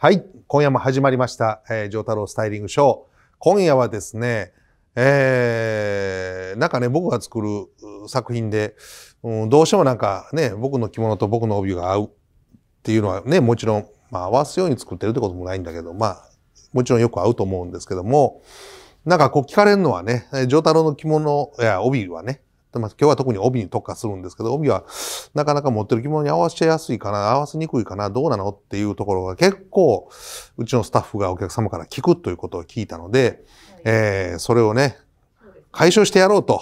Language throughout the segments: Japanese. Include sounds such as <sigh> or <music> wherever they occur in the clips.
はい。今夜も始まりました、えー、ジョー太郎スタイリングショー。今夜はですね、えー、なんかね、僕が作る作品で、うん、どうしてもなんかね、僕の着物と僕の帯が合うっていうのはね、もちろん、まあ、合わすように作ってるってこともないんだけど、まあ、もちろんよく合うと思うんですけども、なんかこう聞かれるのはね、ジョー太郎の着物や帯はね、まあ、今日は特に帯に特化するんですけど、帯はなかなか持ってる着物に合わせやすいかな、合わせにくいかな、どうなのっていうところが結構、うちのスタッフがお客様から聞くということを聞いたので、はい、えー、それをね、解消してやろうと。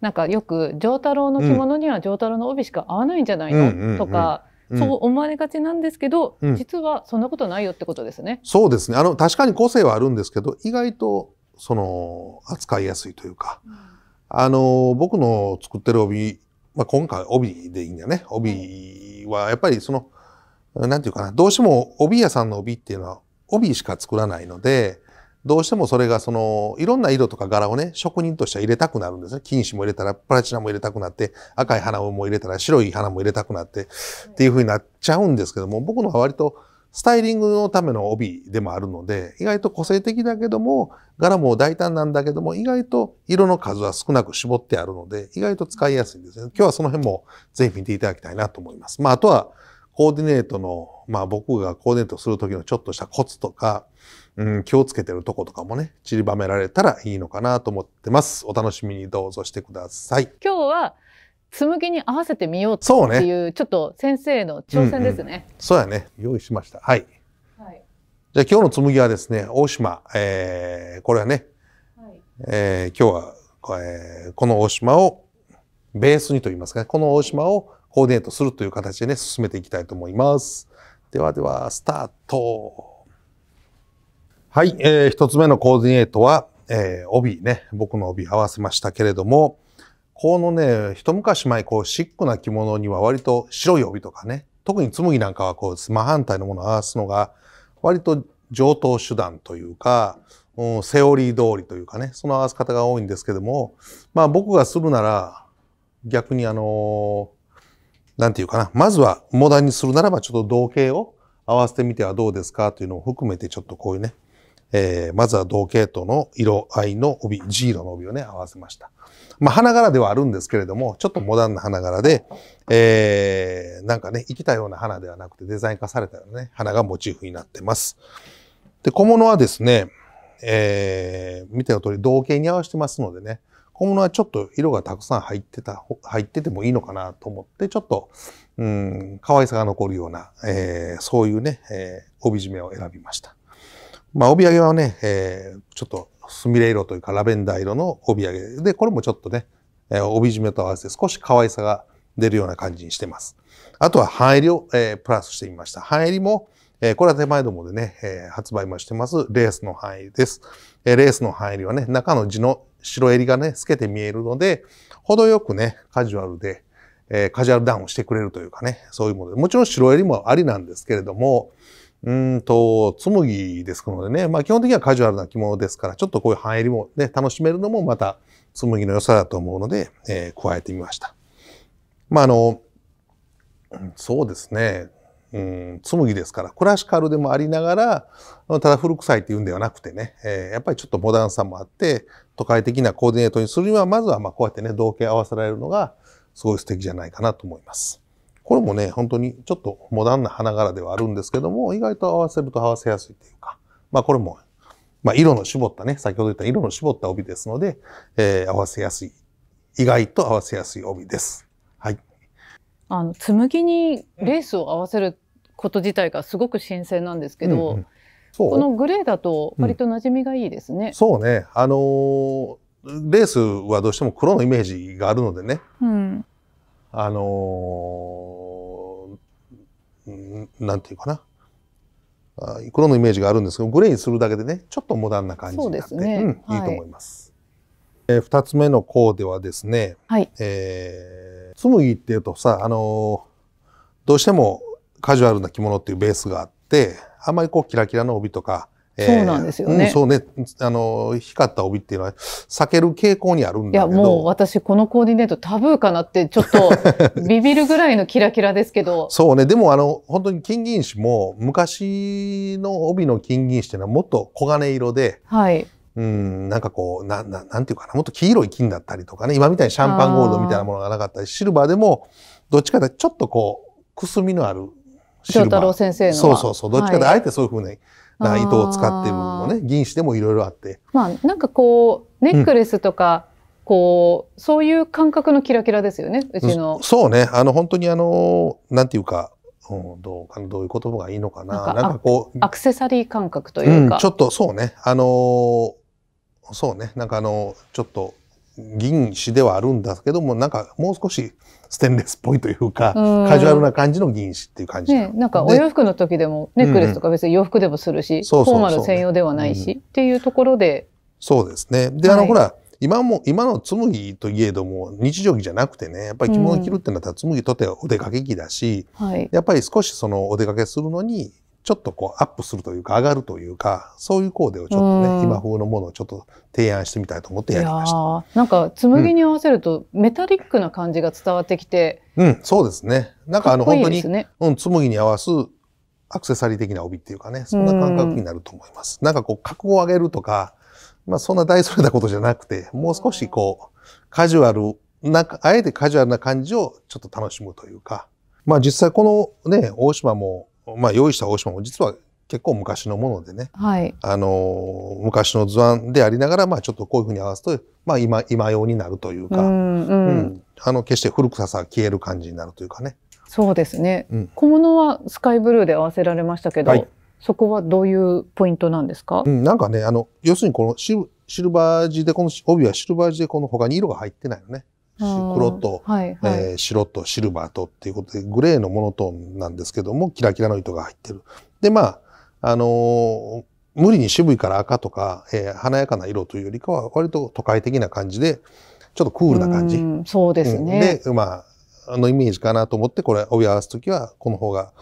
なんかよく、上太郎の着物には上太郎の帯しか合わないんじゃないの、うん、とか、うん、そう思われがちなんですけど、うん、実はそんなことないよってことですね。そうですね。あの、確かに個性はあるんですけど、意外と、その、扱いやすいというか、あの、僕の作ってる帯、まあ、今回帯でいいんだよね。帯はやっぱりその、なんていうかな、どうしても帯屋さんの帯っていうのは帯しか作らないので、どうしてもそれがその、いろんな色とか柄をね、職人としては入れたくなるんですね。金糸も入れたら、プラチナも入れたくなって、赤い花も入れたら、白い花も入れたくなって、っていう風になっちゃうんですけども、僕のは割と、スタイリングのための帯でもあるので、意外と個性的だけども、柄も大胆なんだけども、意外と色の数は少なく絞ってあるので、意外と使いやすいんですね。今日はその辺もぜひ見ていただきたいなと思います。まあ、あとは、コーディネートの、まあ僕がコーディネートする時のちょっとしたコツとか、うん、気をつけてるとことかもね、散りばめられたらいいのかなと思ってます。お楽しみにどうぞしてください。今日は紬に合わせてみようっていう、ね、ちょっと先生の挑戦ですね、うんうん、そうやね。用意しました。はい。はい、じゃあ今日の紬はですね、大島、えー、これはね、はい、えー、今日は、えー、この大島をベースにと言いますか、この大島をコーディネートするという形でね、進めていきたいと思います。ではでは、スタート。はい、えー、一つ目のコーディネートは、えー、帯ね、僕の帯合わせましたけれども、このね、一昔前、こう、シックな着物には割と白い帯とかね、特に紬なんかはこう、真反対のものを合わすのが、割と上等手段というか、うん、セオリー通りというかね、その合わせ方が多いんですけども、まあ僕がするなら、逆にあのー、なんていうかな、まずはモダンにするならば、ちょっと同型を合わせてみてはどうですかというのを含めて、ちょっとこういうね、えー、まずは同系統の色合いの帯、G 色の帯をね、合わせました。まあ、花柄ではあるんですけれども、ちょっとモダンな花柄で、えー、なんかね、生きたような花ではなくてデザイン化されたようなね、花がモチーフになってます。で、小物はですね、えー、見ての通り、同系に合わせてますのでね、小物はちょっと色がたくさん入ってた、入っててもいいのかなと思って、ちょっと、うん、可愛さが残るような、えー、そういうね、えー、帯締めを選びました。まあ、帯揚げはね、えー、ちょっとすみれ色というかラベンダー色の帯揚げで、これもちょっとね、えー、帯締めと合わせて少し可愛さが出るような感じにしてます。あとは半襟を、えー、プラスしてみました。半襟も、えー、これは手前どもでね、えー、発売もしてますレースの半襟です。えー、レースの半襟はね、中の地の白襟がね、透けて見えるので、程よくね、カジュアルで、えー、カジュアルダウンをしてくれるというかね、そういうもので、もちろん白襟もありなんですけれども、うんと、紬ですのでね、まあ基本的にはカジュアルな着物ですから、ちょっとこういう半襟もね、楽しめるのもまた紬の良さだと思うので、えー、加えてみました。まああの、そうですね、うん、紬ですから、クラシカルでもありながら、ただ古臭いっていうんではなくてね、えー、やっぱりちょっとモダンさもあって、都会的なコーディネートにするには、まずはまあこうやってね、同型合わせられるのが、すごい素敵じゃないかなと思います。これもね、本当にちょっとモダンな花柄ではあるんですけども、意外と合わせると合わせやすいというか、まあこれも、まあ色の絞ったね、先ほど言った色の絞った帯ですので、えー、合わせやすい、意外と合わせやすい帯です。はい。あの、紬にレースを合わせること自体がすごく新鮮なんですけど、うんうん、このグレーだと割と馴染みがいいですね。うん、そうね。あのー、レースはどうしても黒のイメージがあるのでね。うん。あのー何て言うかな黒のイメージがあるんですけどグレーにするだけでねちょっとモダンな感じになって、ねうん、いいと思います。はい、えー、2つ目のコーデはですね、はいえー、紬っていうとさ、あのー、どうしてもカジュアルな着物っていうベースがあってあんまりこうキラキラの帯とかそうなんですよね。うん、そうね。あの、光った帯っていうのは避ける傾向にあるんだけど。いや、もう私このコーディネートタブーかなって、ちょっと <laughs> ビビるぐらいのキラキラですけど。そうね。でもあの、本当に金銀糸も昔の帯の金銀糸っていうのはもっと黄金色で、はい。うん、なんかこう、な、ななんていうかな、もっと黄色い金だったりとかね、今みたいにシャンパンゴールドみたいなものがなかったり、シルバーでも、どっちかというとちょっとこう、くすみのあるシルバー。太郎先生の。そうそうそう、どっちかというとあえてそういうふうに、はいな糸を使ってるのもね、銀紙でもいろいろあって。まあ、なんかこう、ネックレスとか、うん、こう、そういう感覚のキラキラですよね、うちの。そうね、あの、本当にあの、なんていうか、うん、どうどういう言葉がいいのかな。なんかこう。アクセサリー感覚というか。うん、ちょっとそうね、あのそうね、なんかあのちょっと銀紙ではあるんだけどもなんかもう少しステンレスっぽいというかカジュアルな感じの銀紙っていう感じな,、ね、なんかお洋服の時でもネックレスとか別に洋服でもするし、フォーマル専用ではないし、っていうところでそうですねで、あのほら今も今の紬といえども日常着じゃなくてねやっぱり着物着るってなったら紬とってお出かけ着だし、はい、やっぱり少しそのお出かけするのにちょっとこうアップするというか上がるというかそういうコーデをちょっとね、今風のものをちょっと提案してみたいと思ってやりましたなんか紬に合わせるとメタリックな感じが伝わってきて、うん、うん、そうですねなんかあの本当に、ね、うん、紬に合わすアクセサリー的な帯っていうかねそんな感覚になると思います、ん、なんかこう格を上げるとかまあそんな大それたことじゃなくてもう少しこうカジュアルなんかあえてカジュアルな感じをちょっと楽しむというかまあ実際このね大島もまあ、用意した大島も実は結構昔のものでね、はい、あの昔の図案でありながら、まあ、ちょっとこういうふうに合わすと、まあ今、今ようになるというか、うんうん、うん、あの決して古臭さが消える感じになるというかね。そうですね、うん、小物はスカイブルーで合わせられましたけど、はい、そこはどういうポイントなんですか、うん、なんかねあの要するにこのシルシルバー地でこの帯はシルバー地でこの他に色が入ってないよね。黒と、はいはい、えー、白とシルバーとっていうことでグレーのモノトーンなんですけどもキラキラの糸が入ってる。でまああのー、無理に渋いから赤とか、えー、華やかな色というよりかは割と都会的な感じでちょっとクールな感じ。うそうですね、うん、でまあのイメージかなと思ってこれ帯合わす時はこの方が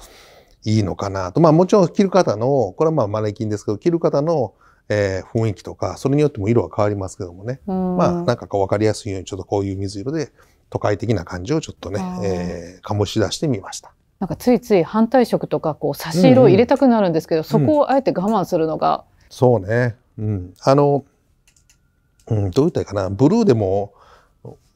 いいのかなと。まあもちろん着る方のこれはまあマネキンですけど着る方のえー、雰囲気とか、それによっても色は変わりますけどもね。まあ、なんかこう分かりやすいように、ちょっとこういう水色で、都会的な感じをちょっとね、えー、醸し出してみました。なんかついつい反対色とか、こう差し色を入れたくなるんですけど、うんうん、そこをあえて我慢するのが。うん、そうね。うん。あの、うん、どう言ったらいいかな。ブルーでも、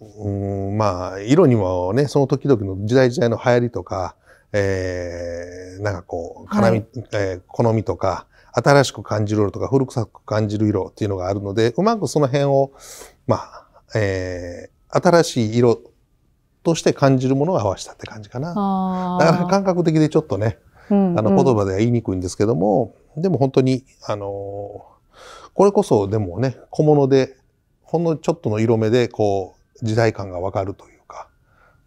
うん、まあ、色にもね、その時々の時代時代の流行りとか、えー、なんかこう、絡み、はい、えー、好みとか、新しく感じる色とか古臭く感じる色っていうのがあるので、うまくその辺を、まあ、えー、新しい色として感じるものを合わせたって感じかな。だから感覚的でちょっとね、うんうん、あの言葉では言いにくいんですけども、でも本当に、あのー、これこそでもね、小物で、ほんのちょっとの色目で、こう、時代感がわかるというか、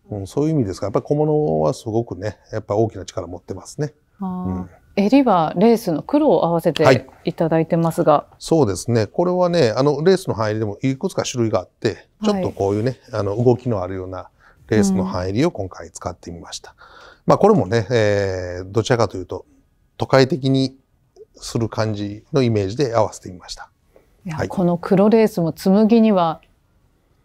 うん、そういう意味ですが、やっぱり小物はすごくね、やっぱ大きな力を持ってますね。うん襟はレースの黒を合わせていただいてますが、はい、そうですねこれはねあのレースの範囲でもいくつか種類があってちょっとこういうね、はい、あの動きのあるようなレースの範囲を今回使ってみました、うん、まあこれもね、えー、どちらかというと都会的にする感じのイメージで合わせてみましたいや、はい、この黒レースも紬には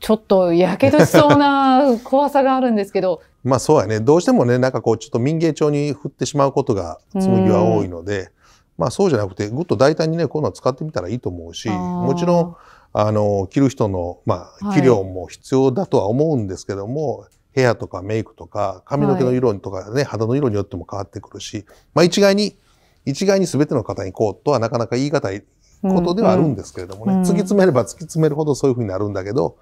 ちょっとやけどしそうな <laughs> 怖さがあるんですけどまあそうやねどうしてもねなんかこうちょっと民芸帳に振ってしまうことが紬は多いので、まあそうじゃなくてぐっと大胆にねこういうのを使ってみたらいいと思うしもちろんあの着る人の、まあ、器量も必要だとは思うんですけども、はい、ヘアとかメイクとか髪の毛の色とかね、はい、肌の色によっても変わってくるし、まあ、一概に一概に全ての方に行こうとはなかなか言い難いことではあるんですけれどもね、うんうん、突き詰めれば突き詰めるほどそういうふうになるんだけど、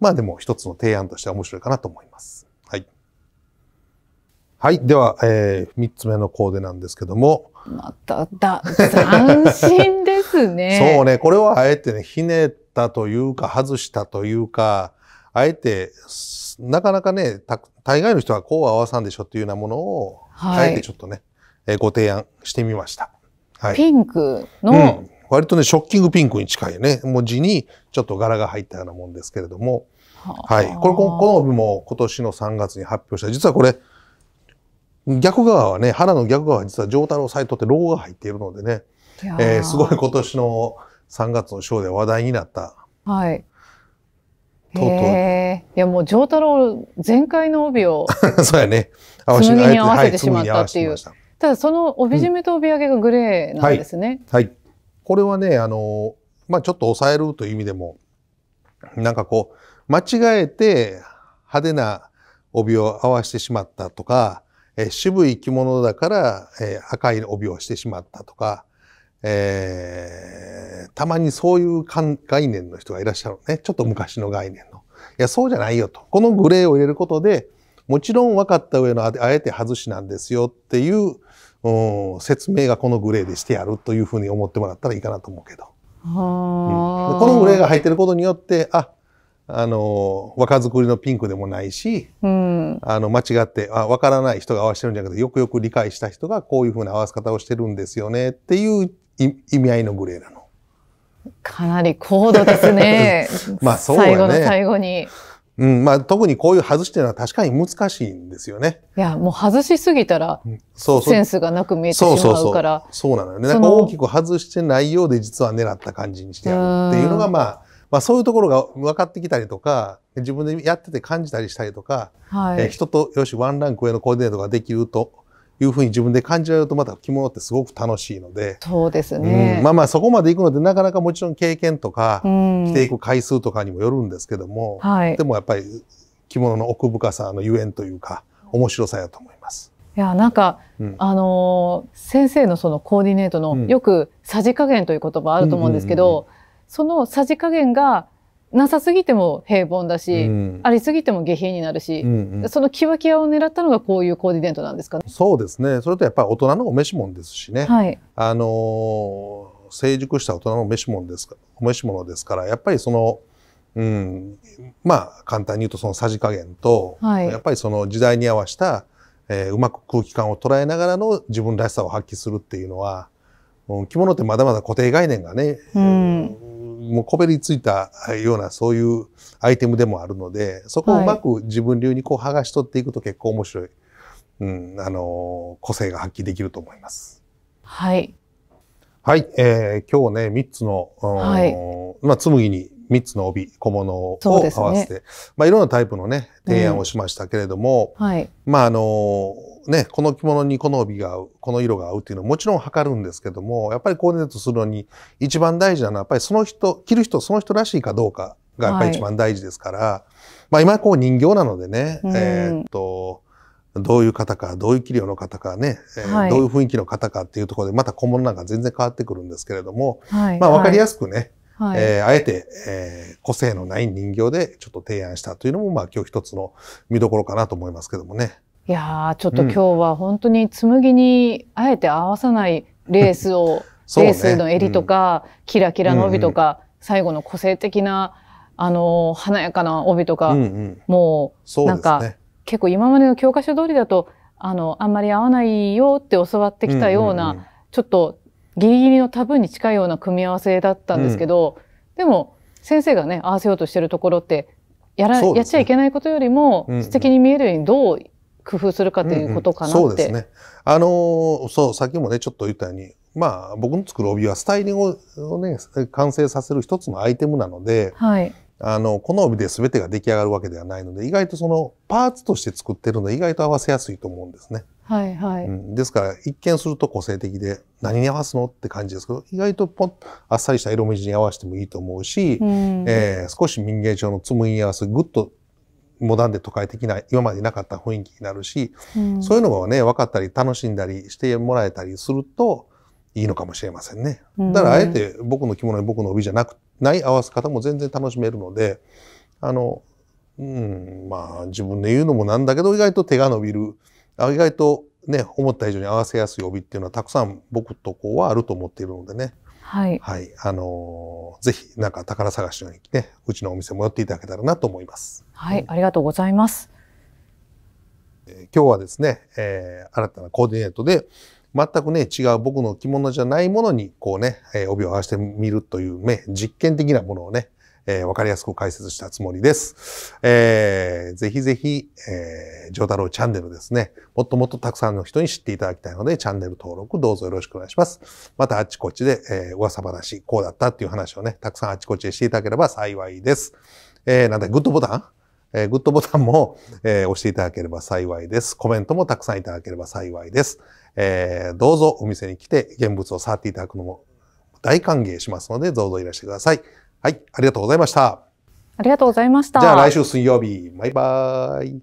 まあでも一つの提案としては面白いかなと思います。はい。はい。では、えー、三つ目のコーデなんですけども。また、だ、斬新ですね。<laughs> そうね。これはあえてね、ひねったというか、外したというか、あえて、なかなかね、た、大概の人はこう合わさんでしょっていうようなものを、はい、あえてちょっとね、えー、ご提案してみました。はい、ピンクの、うん割とね、ショッキングピンクに近いね、文字にちょっと柄が入ったようなもんですけれども、はい。これ、この帯も今年の3月に発表した。実はこれ、逆側はね、花の逆側は実は上太郎サイトってロゴが入っているのでね、えー、すごい今年の3月のショーで話題になった。はい。とうとう。いやもう上太郎全開の帯を。<laughs> そうやね。合わせに合わせてしまったっていう。ただその帯締めと帯揚げがグレーなんですね。はい。はい、これはね、あの、まあ、ちょっと抑えるという意味でも、なんかこう、間違えて派手な帯を合わしてしまったとか、え渋い着物だから、え赤い帯をしてしまったとか、えー、たまにそういう概念の人がいらっしゃるね。ちょっと昔の概念の。いや、そうじゃないよと。このグレーを入れることで、もちろん分かった上のあえて外しなんですよっていう説明がこのグレーでしてやるというふうに思ってもらったらいいかなと思うけど。うん、このグレーが入ってることによってああの若作りのピンクでもないし、うん、あの間違ってあ分からない人が合わせてるんじゃなくてよくよく理解した人がこういうふうな合わせ方をしてるんですよねっていう意味合いのグレーなの。かなり高度ですね。<laughs> まあそう、ね、最後の最後に。うん、まあ特にこういう外しっていうのは確かに難しいんですよね。いや、もう外しすぎたら、センスがなく見えてしまうから。そうそうそうなのよね。なんか大きく外してないようで実は狙った感じにしてやるっていうのがまあ、まあそういうところが分かってきたりとか、自分でやってて感じたりしたりとか、はい、えー、人とよしワンランク上のコーディネートができるというふうに自分で感じられるとまた着物ってすごく楽しいのでそうですね、うん、まあまあそこまで行くのでなかなかもちろん経験とか着ていく回数とかにもよるんですけども、はい、でもやっぱり着物の奥深さのゆえんというか面白さやと思います。いやなんか、うん、あのー、先生のそのコーディネートの、よくさじ加減という言葉あると思うんですけど、そのさじ加減がなさすぎても平凡だし、うん、ありすぎても下品になるし、うんうん、そのキワキワを狙ったのがこういうコーディネートなんですかそうですね。それとやっぱり大人のお召し物ですしね。はい、あのー、成熟した大人のお召し物ですか、お召し物ですから、やっぱりその、うん、まあ簡単に言うとそのさじ加減と、はい、やっぱりその時代に合わせた、えー、うまく空気感を捉えながらの自分らしさを発揮するっていうのは、うん、着物ってまだまだ固定概念がね、うん、もうこべりついたようなそういうアイテムでもあるのでそこをうまく自分流にこう剥がし取っていくと結構面白い、うん、あの個性が発揮できると思います。はいはい、えー、今日ね、3つの、はい、まあ、紡ぎに3つの帯、小物を合わせて、ね、まあ、いろんなタイプのね、提案をしましたけれども、うんはい、まあ、あのーね、この着物にこの帯が合う、この色が合うっていうのはもちろん測るんですけども、やっぱりコーディネートするのに一番大事なのは、やっぱりその人、着る人その人らしいかどうかがやっぱり一番大事ですから、はい、まあ今こう人形なのでね、うん、えー、っと、どういう方か、どういう器量の方かね、えーはい、どういう雰囲気の方かっていうところで、また小物なんか全然変わってくるんですけれども、はい、まあわかりやすくね、はい、えー、あえて、えー、個性のない人形でちょっと提案したというのも、まあ今日一つの見どころかなと思いますけどもね。いやちょっと今日は本当に紬にあえて合わさないレースを、うん、<laughs> レースの襟とか、うん、キラキラの帯とか、うんうん、最後の個性的なあの華やかな帯とか、うんうん、もうう、ね、なんか結構今までの教科書通りだとあのあんまり合わないよって教わってきたような、うんうんうん、ちょっとギリギリのタブーに近いような組み合わせだったんですけど、うん、でも先生がね合わせようとしてるところってやら、ね、やっちゃいけないことよりも、素敵に見えるようにどう工夫するかということかなって。うんうん、そうですね。あのー、そう、先もね、ちょっと言ったように、まあ、僕の作る帯はスタイリングをね、完成させる一つのアイテムなので、はい。あの、この帯で全てが出来上がるわけではないので、意外とそのパーツとして作ってるので、意外と合わせやすいと思うんですね。はいはい。うん、ですから、一見すると個性的で、何に合わすのって感じですけど、意外とポンあっさりした色目地に合わせてもいいと思うし、うん、えー、少し民芸調の紡ぎ合わせ、ぐっとモダンで都会的な今までなかった雰囲気になるし、うん、そういうのがね分かったり楽しんだりしてもらえたりするといいのかもしれませんね。だからあえて僕の着物に僕の帯じゃなくない合わせ方も全然楽しめるのであの、うん、まあ自分で言うのもなんだけど意外と手が伸びるあ意外とね思った以上に合わせやすい帯っていうのはたくさん僕とこうはあると思っているのでね。はい、はい、あのー、ぜひなんか宝探しのにねうちのお店も寄っていただけたらなと思います。はい、うん、ありがとうございます。今日はですね、えー、新たなコーディネートで全くね違う僕の着物じゃないものにこうね、えー、帯を合わせてみるというね実験的なものをねえー、わかりやすく解説したつもりです。えー、ぜひぜひ、えー、ジョータローチャンネルですね、もっともっとたくさんの人に知っていただきたいので、チャンネル登録どうぞよろしくお願いします。またあっちこっちで、えー、噂話、こうだったっていう話をね、たくさんあっちこっちでしていただければ幸いです。えー、なんだ、グッドボタンえー、グッドボタンも、えー、押していただければ幸いです。コメントもたくさんいただければ幸いです。えー、どうぞお店に来て現物を触っていただくのも大歓迎しますので、どうぞいらしてください。はい、ありがとうございました。ありがとうございました。じゃあ来週水曜日、バイバーイ。